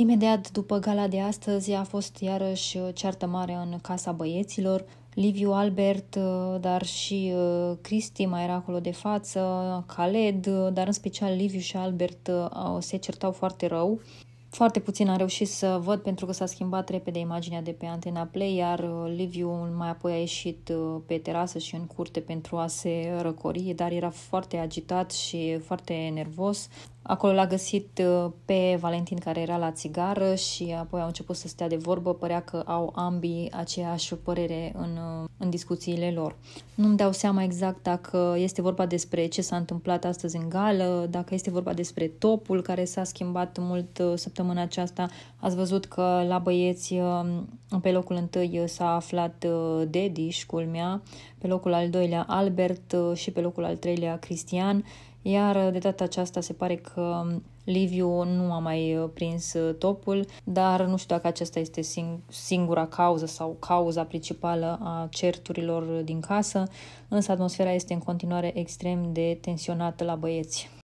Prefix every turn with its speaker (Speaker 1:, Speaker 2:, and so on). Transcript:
Speaker 1: Imediat după gala de astăzi a fost iarăși uh, ceartă mare în Casa Băieților. Liviu Albert, uh, dar și uh, Cristi mai era acolo de față, Khaled, dar în special Liviu și Albert se certau foarte rău. Foarte puțin am reușit să văd pentru că s-a schimbat repede imaginea de pe Antena Play, iar uh, Liviu mai apoi a ieșit uh, pe terasă și în curte pentru a se răcori, dar era foarte agitat și foarte nervos. Acolo l-a găsit uh, pe Valentin care era la țigară și apoi au început să stea de vorbă, părea că au ambii aceeași părere în, în discuțiile lor. Nu-mi dau seama exact dacă este vorba despre ce s-a întâmplat astăzi în gală, dacă este vorba despre topul care s-a schimbat mult săptămâna săptămâna aceasta. Ați văzut că la băieți um, pe locul întâi s-a aflat uh, Dediș, culmea, pe locul al doilea Albert uh, și pe locul al treilea Cristian, iar uh, de data aceasta se pare că um, Liviu nu a mai prins topul, dar nu știu dacă aceasta este sing- singura cauză sau cauza principală a certurilor din casă, însă atmosfera este în continuare extrem de tensionată la băieți.